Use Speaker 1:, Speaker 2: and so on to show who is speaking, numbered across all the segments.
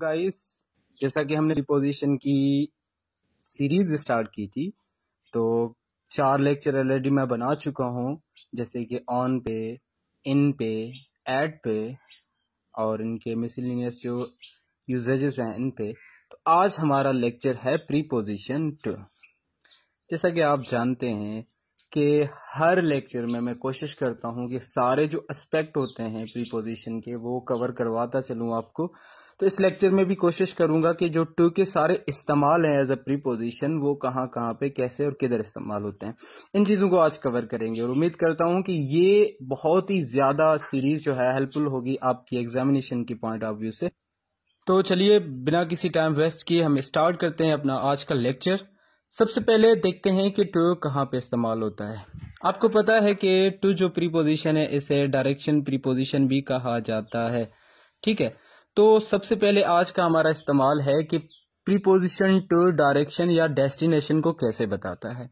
Speaker 1: Guys जैसा कि हमने रिपोजिशन की सीरीज स्टार्ट की थी तो चार लेक्चर ऑलरेडी मैं बना चुका हूँ जैसे कि ऑन पे इन पे एड पे और इनके मिसलिनियस जो यूजेजेस हैं इन पे तो आज हमारा लेक्चर है प्रीपोजिशन टू जैसा कि आप जानते हैं कि हर लेक्चर में मैं कोशिश करता हूँ कि सारे जो एस्पेक्ट होते हैं प्रीपोजिशन के वो कवर करवाता चलूँ आपको तो इस लेक्चर में भी कोशिश करूंगा कि जो टू के सारे इस्तेमाल हैं एज ए प्रीपोजिशन वो कहाँ कहाँ पे कैसे और किधर इस्तेमाल होते हैं इन चीज़ों को आज कवर करेंगे और उम्मीद करता हूँ कि ये बहुत ही ज़्यादा सीरीज जो है हेल्पफुल होगी आपकी एग्जामिनेशन की पॉइंट ऑफ व्यू से तो चलिए बिना किसी टाइम वेस्ट किए हम स्टार्ट करते हैं अपना आज का लेक्चर सबसे पहले देखते हैं कि टू कहाँ पे इस्तेमाल होता है आपको पता है कि टू जो प्रीपोजिशन है इसे डायरेक्शन प्रीपोजिशन भी कहा जाता है ठीक है तो सबसे पहले आज का हमारा इस्तेमाल है कि प्रीपोजिशन टू डायरेक्शन या डेस्टिनेशन को कैसे बताता है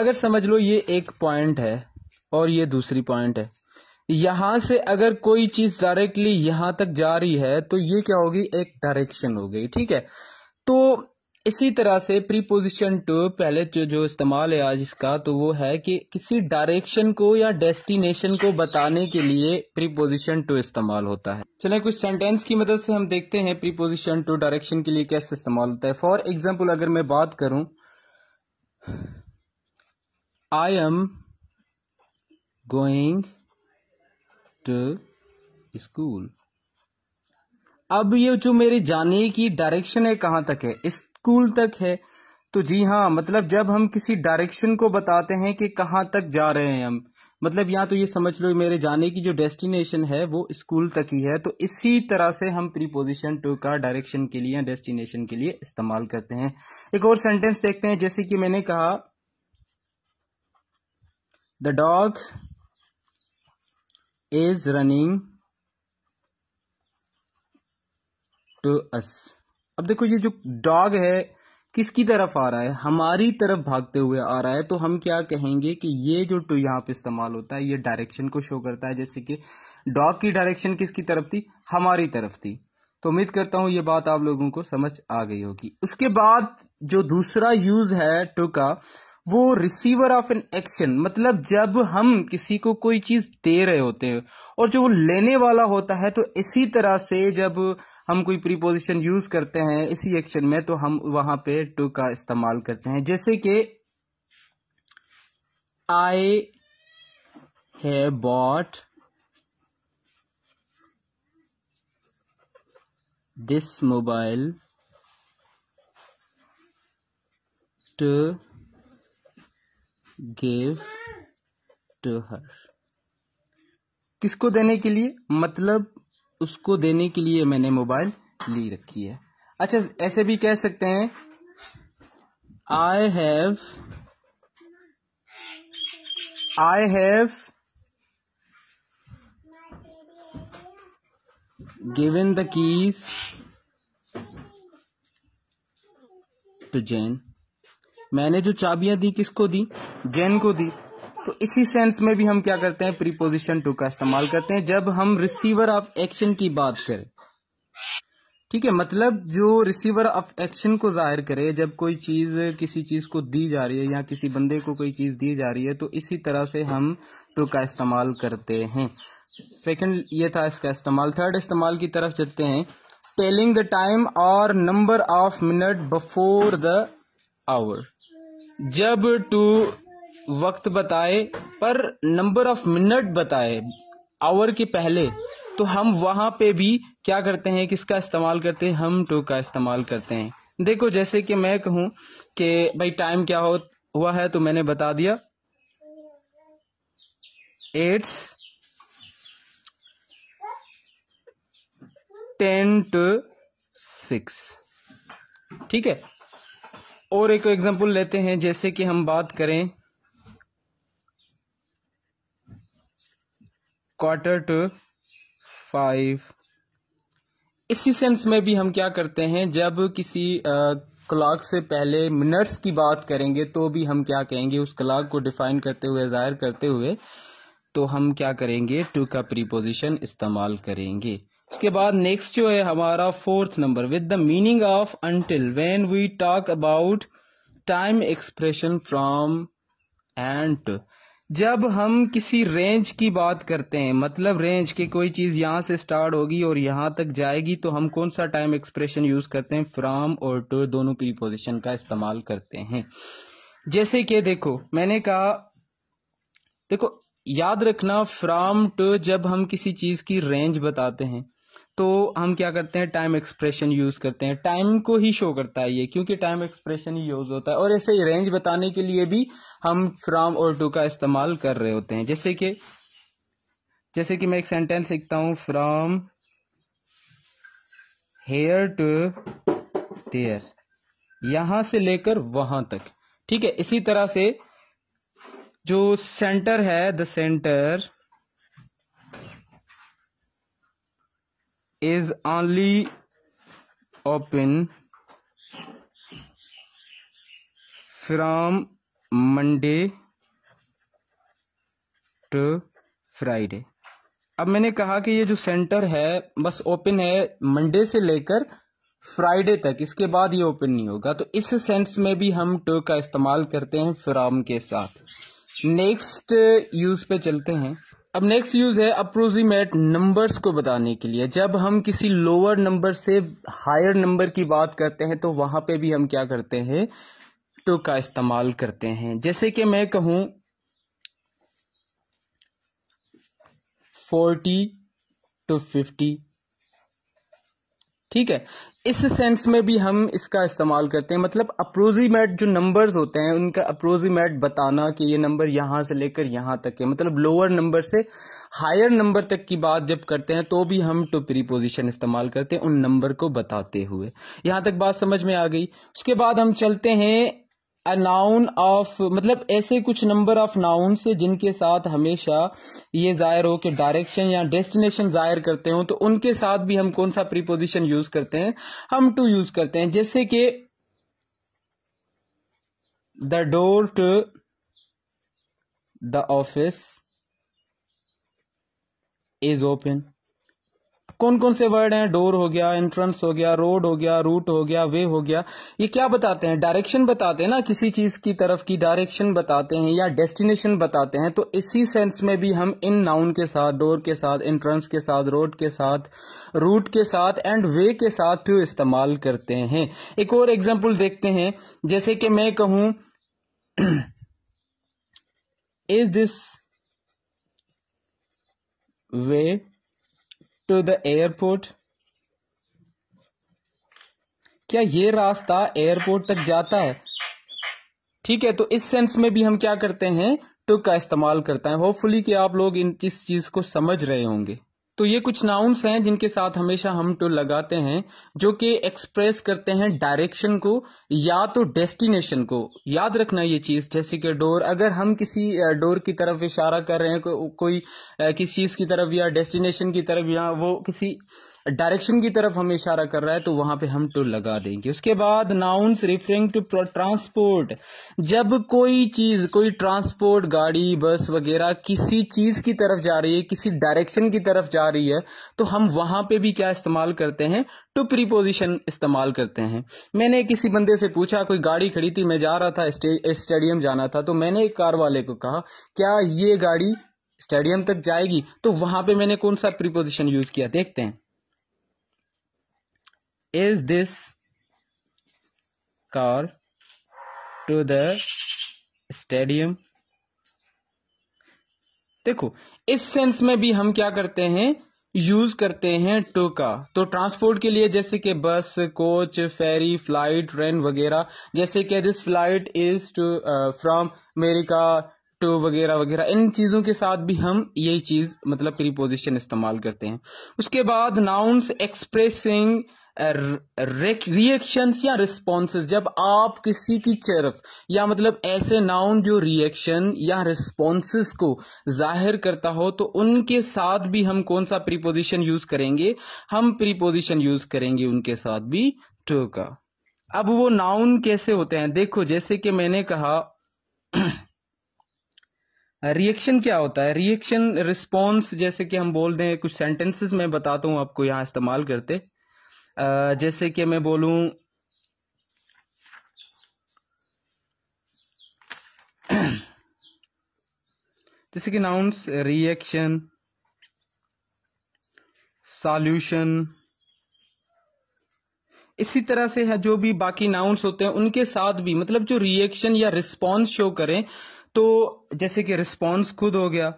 Speaker 1: अगर समझ लो ये एक पॉइंट है और ये दूसरी पॉइंट है यहां से अगर कोई चीज डायरेक्टली यहां तक जा रही है तो ये क्या होगी एक डायरेक्शन हो गई ठीक है तो इसी तरह से प्रीपोजिशन टू पहले जो जो इस्तेमाल है आज इसका तो वो है कि किसी डायरेक्शन को या डेस्टिनेशन को बताने के लिए प्रीपोजिशन टू इस्तेमाल होता है चले कुछ सेंटेंस की मदद से हम देखते हैं प्रीपोजिशन टू डायरेक्शन के लिए कैसे इस्तेमाल होता है फॉर एग्जाम्पल अगर मैं बात करूं I am going to school अब ये जो मेरे जाने की डायरेक्शन है कहां तक है इस स्कूल तक है तो जी हाँ मतलब जब हम किसी डायरेक्शन को बताते हैं कि कहाँ तक जा रहे हैं हम मतलब यहाँ तो ये समझ लो मेरे जाने की जो डेस्टिनेशन है वो स्कूल तक ही है तो इसी तरह से हम प्रीपोजिशन टू का डायरेक्शन के लिए डेस्टिनेशन के लिए इस्तेमाल करते हैं एक और सेंटेंस देखते हैं जैसे कि मैंने कहा the dog is running to us अब देखो ये जो डॉग है किसकी तरफ आ रहा है हमारी तरफ भागते हुए आ रहा है तो हम क्या कहेंगे कि ये जो टू यहाँ पे इस्तेमाल होता है ये डायरेक्शन को शो करता है जैसे कि डॉग की डायरेक्शन किसकी तरफ थी हमारी तरफ थी तो उम्मीद करता हूं ये बात आप लोगों को समझ आ गई होगी उसके बाद जो दूसरा यूज है टू का वो रिसीवर ऑफ एन एक्शन मतलब जब हम किसी को कोई चीज दे रहे होते हैं और जो वो लेने वाला होता है तो इसी तरह से जब हम कोई प्रीपोजिशन यूज करते हैं इसी एक्शन में तो हम वहां पे टू का इस्तेमाल करते हैं जैसे कि I have bought this mobile to give to her किसको देने के लिए मतलब उसको देने के लिए मैंने मोबाइल ली रखी है अच्छा ऐसे भी कह सकते हैं I have I have given the keys to Jain मैंने जो चाबियां दी किसको दी जैन को दी तो इसी सेंस में भी हम क्या करते हैं प्रीपोजिशन टू का इस्तेमाल करते हैं जब हम रिसीवर ऑफ एक्शन की बात करें ठीक है मतलब जो रिसीवर ऑफ एक्शन को जाहिर करे जब कोई चीज किसी चीज को दी जा रही है या किसी बंदे को कोई चीज दी जा रही है तो इसी तरह से हम टू का इस्तेमाल करते हैं सेकंड ये था इसका इस्तेमाल थर्ड इस्तेमाल की तरफ चलते हैं टेलिंग द टाइम और number of minute before the hour जब टू वक्त बताए पर नंबर ऑफ मिनट बताए आवर के पहले तो हम वहां पे भी क्या करते हैं किसका इस्तेमाल करते हैं हम टू का इस्तेमाल करते हैं देखो जैसे कि मैं कहूं कि भाई टाइम क्या हो हुआ है तो मैंने बता दिया एट्स टेन टू सिक्स ठीक है और एक एग्जांपल लेते हैं जैसे कि हम बात करें क्वार्टर टू फाइव इसी सेंस में भी हम क्या करते हैं जब किसी क्लॉक से पहले मिनट्स की बात करेंगे तो भी हम क्या कहेंगे उस क्लॉक को डिफाइन करते हुए ज़ाहिर करते हुए तो हम क्या करेंगे टू का प्रीपोजिशन इस्तेमाल करेंगे उसके बाद नेक्स्ट जो है हमारा fourth number with the meaning of until when we talk about time expression from and to जब हम किसी रेंज की बात करते हैं मतलब रेंज के कोई चीज़ यहां से स्टार्ट होगी और यहां तक जाएगी तो हम कौन सा टाइम एक्सप्रेशन यूज़ करते हैं फ्राम और टू दोनों प्रीपोजिशन का इस्तेमाल करते हैं जैसे कि देखो मैंने कहा देखो याद रखना फ्राम टू जब हम किसी चीज़ की रेंज बताते हैं तो हम क्या करते हैं टाइम एक्सप्रेशन यूज करते हैं टाइम को ही शो करता है ये क्योंकि टाइम एक्सप्रेशन ही यूज होता है और ऐसे ही रेंज बताने के लिए भी हम फ्रॉम और टू का इस्तेमाल कर रहे होते हैं जैसे कि जैसे कि मैं एक सेंटेंस लिखता हूं फ्रॉम हेयर टू देयर यहां से लेकर वहां तक ठीक है इसी तरह से जो सेंटर है the centre is only open from Monday to Friday. अब मैंने कहा कि ये जो सेंटर है बस ओपन है मंडे से लेकर फ्राइडे तक इसके बाद ये ओपन नहीं होगा तो इस सेंस में भी हम टू का इस्तेमाल करते हैं फ्राम के साथ नेक्स्ट यूज पे चलते हैं अब नेक्स्ट यूज है अप्रोक्सीमेट नंबर्स को बताने के लिए जब हम किसी लोअर नंबर से हायर नंबर की बात करते हैं तो वहां पे भी हम क्या करते हैं टू का इस्तेमाल करते हैं जैसे कि मैं कहूं फोर्टी टू फिफ्टी ठीक है इस सेंस में भी हम इसका इस्तेमाल करते हैं मतलब अप्रोजीमेट जो नंबर्स होते हैं उनका अप्रोजीमेट बताना कि ये नंबर यहां से लेकर यहां तक है मतलब लोअर नंबर से हायर नंबर तक की बात जब करते हैं तो भी हम टू प्रीपोजिशन इस्तेमाल करते हैं उन नंबर को बताते हुए यहां तक बात समझ में आ गई उसके बाद हम चलते हैं अ नाउन ऑफ मतलब ऐसे कुछ नंबर ऑफ नाउन्स जिनके साथ हमेशा ये जाहिर हो कि डायरेक्शन या डेस्टिनेशन जाहिर करते हो तो उनके साथ भी हम कौन सा प्रीपोजिशन यूज करते हैं हम टू यूज करते हैं जैसे कि the door to the office is open कौन कौन से वर्ड हैं डोर हो गया एंट्रेंस हो गया रोड हो गया रूट हो गया वे हो गया ये क्या बताते हैं डायरेक्शन बताते हैं ना किसी चीज की तरफ की डायरेक्शन बताते हैं या डेस्टिनेशन बताते हैं तो इसी सेंस में भी हम इन नाउन के साथ डोर के साथ एंट्रेंस के साथ रोड के साथ रूट के साथ एंड वे के साथ तो इस्तेमाल करते हैं एक और एग्जाम्पल देखते हैं जैसे कि मैं कहूं is this way to the airport क्या ये रास्ता एयरपोर्ट तक जाता है ठीक है तो इस सेंस में भी हम क्या करते हैं टू का इस्तेमाल करते हैं होपफुली कि आप लोग इन इस चीज को समझ रहे होंगे तो ये कुछ नाउन्स हैं जिनके साथ हमेशा हम टू तो लगाते हैं जो कि एक्सप्रेस करते हैं डायरेक्शन को या तो डेस्टिनेशन को याद रखना ये चीज जैसे कि डोर अगर हम किसी डोर की तरफ इशारा कर रहे हैं को, कोई किसी चीज की तरफ या डेस्टिनेशन की तरफ या वो किसी डायरेक्शन की तरफ हमें इशारा कर रहा है तो वहां पे हम टू लगा देंगे उसके बाद नाउन्स रिफरिंग टू ट्रांसपोर्ट जब कोई चीज कोई ट्रांसपोर्ट गाड़ी बस वगैरह किसी चीज की तरफ जा रही है किसी डायरेक्शन की तरफ जा रही है तो हम वहां पे भी क्या इस्तेमाल करते हैं टू प्रीपोजिशन इस्तेमाल करते हैं मैंने किसी बंदे से पूछा कोई गाड़ी खड़ी थी मैं जा रहा था स्टेडियम जाना था तो मैंने एक कार वाले को कहा क्या ये गाड़ी स्टेडियम तक जाएगी तो वहां पे मैंने कौन सा प्रीपोजिशन यूज किया देखते हैं is this car to the stadium देखो इस सेंस में भी हम क्या करते हैं यूज करते हैं टू का तो ट्रांसपोर्ट के लिए जैसे कि बस कोच फेरी फ्लाइट ट्रेन वगैरह जैसे कि this flight is to from America to वगैरह वगैरह इन चीजों के साथ भी हम यही चीज मतलब प्रीपोजिशन इस्तेमाल करते हैं उसके बाद नाउंस एक्सप्रेसिंग रिएक्शंस या रिस्पॉन्सेज जब आप किसी की तरफ या मतलब ऐसे नाउन जो रिएक्शन या रिस्पॉन्सेज को जाहिर करता हो तो उनके साथ भी हम कौन सा प्रीपोजिशन यूज करेंगे हम प्रीपोजिशन यूज करेंगे उनके साथ भी टू का अब वो नाउन कैसे होते हैं देखो जैसे कि मैंने कहा रिएक्शन क्या होता है रिएक्शन रिस्पॉन्स जैसे कि हम बोल दें कुछ सेंटेंसेस में बताता हूं आपको यहां इस्तेमाल करते जैसे कि मैं बोलूं जैसे कि नाउन्स रिएक्शन सॉल्यूशन इसी तरह से है जो भी बाकी नाउन्स होते हैं उनके साथ भी मतलब जो रिएक्शन या रिस्पांस शो करें तो जैसे कि रिस्पांस खुद हो गया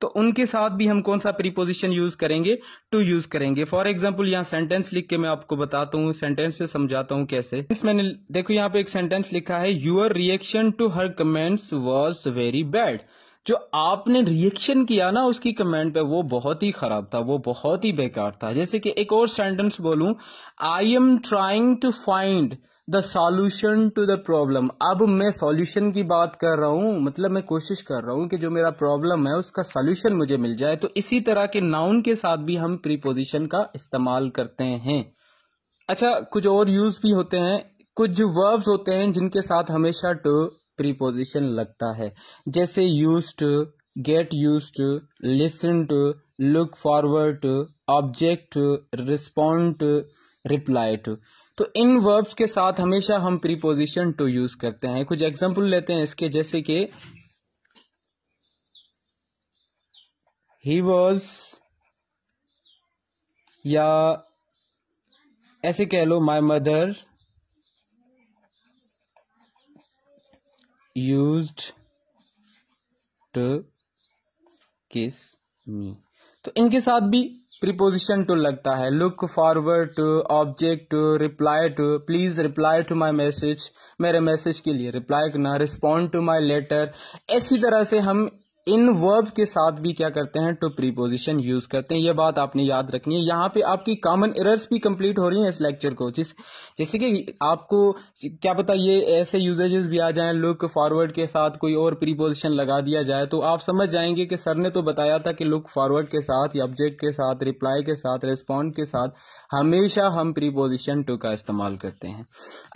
Speaker 1: तो उनके साथ भी हम कौन सा प्रीपोजिशन यूज करेंगे टू यूज करेंगे फॉर एग्जाम्पल यहाँ सेंटेंस लिख के मैं आपको बताता हूँ सेंटेंस से समझाता हूँ कैसे मैंने देखो यहाँ पे एक सेंटेंस लिखा है your reaction to her comments was very bad जो आपने रिएक्शन किया ना उसकी कमेंट पे वो बहुत ही खराब था वो बहुत ही बेकार था जैसे कि एक और सेंटेंस बोलूं I am trying to find the solution to the problem अब मैं सॉल्यूशन की बात कर रहा हूं मतलब मैं कोशिश कर रहा हूं कि जो मेरा प्रॉब्लम है उसका सॉल्यूशन मुझे मिल जाए तो इसी तरह के नाउन के साथ भी हम प्रीपोजिशन का इस्तेमाल करते हैं अच्छा कुछ और यूज भी होते हैं कुछ वर्ब्स होते हैं जिनके साथ हमेशा टू प्रीपोजिशन लगता है जैसे use get use listen to look forward to object respond to reply to तो इन वर्ब्स के साथ हमेशा हम प्रीपोजिशन टू यूज करते हैं कुछ एग्जाम्पल लेते हैं इसके जैसे कि ही वॉज या ऐसे कह लो my mother use to kiss me तो इनके साथ भी प्रिपोजिशन टू लगता है look forward to object to reply to please reply to my message मेरे मैसेज के लिए रिप्लाई करना रिस्पॉन्ड टू माई लेटर इसी तरह से हम इन वर्ब के साथ भी क्या करते हैं टू प्रीपोजिशन यूज करते हैं ये बात आपने याद रखनी है यहाँ पे आपकी कॉमन एरर्स भी कंप्लीट हो रही हैं इस लेक्चर को जिस जैसे कि आपको क्या पता ये ऐसे यूजेजेस भी आ जाएं लुक फॉरवर्ड के साथ कोई और प्रीपोजिशन लगा दिया जाए तो आप समझ जाएंगे कि सर ने तो बताया था कि लुक फॉरवर्ड के साथ या ऑब्जेक्ट के साथ रिप्लाई के साथ रिस्पॉन्ड के साथ हमेशा हम प्रीपोजिशन टू का इस्तेमाल करते हैं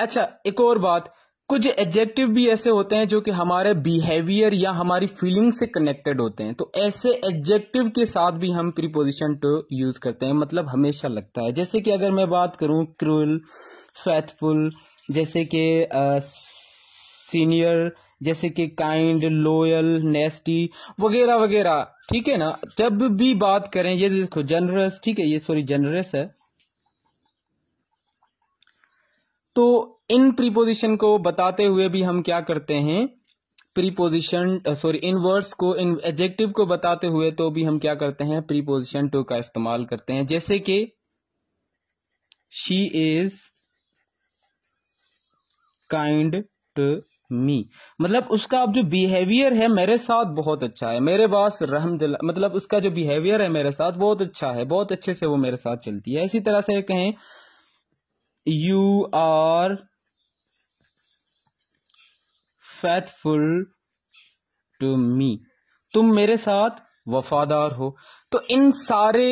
Speaker 1: अच्छा एक और बात कुछ एडजेक्टिव भी ऐसे होते हैं जो कि हमारे बिहेवियर या हमारी फीलिंग से कनेक्टेड होते हैं तो ऐसे एडजेक्टिव के साथ भी हम प्रीपोजिशन टू यूज करते हैं मतलब हमेशा लगता है जैसे कि अगर मैं बात करूं क्रूल फैथफुल जैसे कि सीनियर जैसे कि काइंड लोयल नेस्टी वगैरह वगैरह ठीक है ना जब भी बात करें ये देखो जनरस ठीक है ये सॉरी जनरस है तो इन प्रीपोजिशन को बताते हुए भी हम क्या करते हैं प्रीपोजिशन सॉरी इन वर्ड्स को इन एडजेक्टिव को बताते हुए तो भी हम क्या करते हैं प्रीपोजिशन टू का इस्तेमाल करते हैं जैसे कि she is kind to me मतलब उसका अब जो बिहेवियर है मेरे साथ बहुत अच्छा है मेरे पास रहम मतलब उसका जो बिहेवियर है मेरे साथ बहुत अच्छा है बहुत अच्छे से वो मेरे साथ चलती है इसी तरह से कहें you are faithful to me तुम मेरे साथ वफादार हो तो इन सारे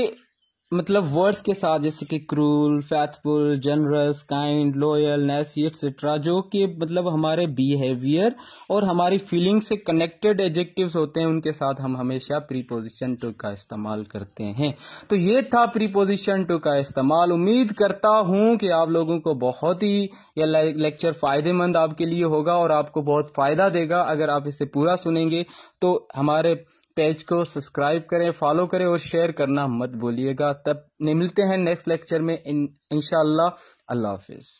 Speaker 1: मतलब वर्ड्स के साथ जैसे कि cruel faithful generous kind loyal नेसी एक्सेट्रा जो कि मतलब हमारे बिहेवियर और हमारी फीलिंग से कनेक्टेड एजेक्टिव्स होते हैं उनके साथ हम हमेशा प्रीपोजिशन टू का इस्तेमाल करते हैं तो ये था प्रीपोजिशन टू का इस्तेमाल उम्मीद करता हूँ कि आप लोगों को बहुत ही यह लेक्चर फ़ायदेमंद आपके लिए होगा और आपको बहुत फ़ायदा देगा अगर आप इसे पूरा सुनेंगे तो हमारे पेज को सब्सक्राइब करें फॉलो करें और शेयर करना मत भूलिएगा तब मिलते हैं नेक्स्ट लेक्चर में इन इनशाला अल्लाह हाफिज़